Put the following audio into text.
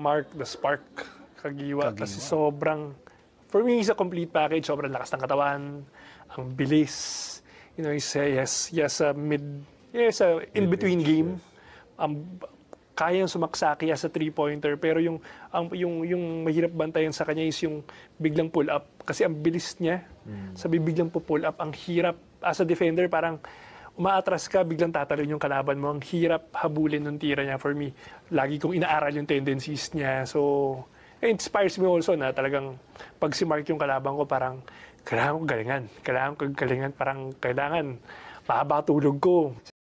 Mark the Spark Kagiwa, Kagiwa. kasi sobrang for me he's a complete package sobrang lakas ng katawan ang bilis you know he's yes yes a mid yes a in between game ang um, kayang sumaksaki as a three-pointer pero yung ang yung yung mahirap bantayan sa kanya is yung biglang pull up kasi ang bilis niya. Mm. Sabi biglang po pull up ang hirap as a defender parang maatras ka, biglang tatalon yung kalaban mo. Ang hirap habulin ng tira niya for me. Lagi kong inaaral yung tendencies niya. So, it inspires me also na talagang pag si Mark yung kalaban ko, parang kailangan ko galingan. Kailangan ko galingan. Parang kailangan mahaba tulog ko.